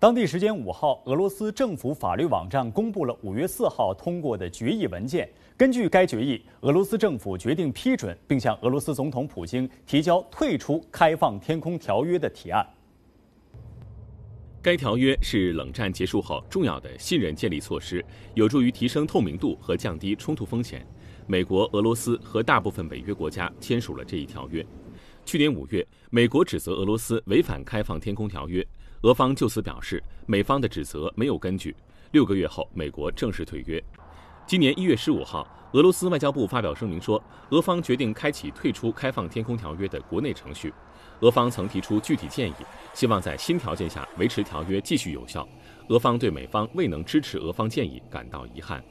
当地时间五号，俄罗斯政府法律网站公布了五月四号通过的决议文件。根据该决议，俄罗斯政府决定批准并向俄罗斯总统普京提交退出《开放天空条约》的提案。该条约是冷战结束后重要的信任建立措施，有助于提升透明度和降低冲突风险。美国、俄罗斯和大部分北约国家签署了这一条约。去年五月，美国指责俄罗斯违反《开放天空条约》，俄方就此表示，美方的指责没有根据。六个月后，美国正式退约。今年一月十五号，俄罗斯外交部发表声明说，俄方决定开启退出《开放天空条约》的国内程序。俄方曾提出具体建议，希望在新条件下维持条约继续有效。俄方对美方未能支持俄方建议感到遗憾。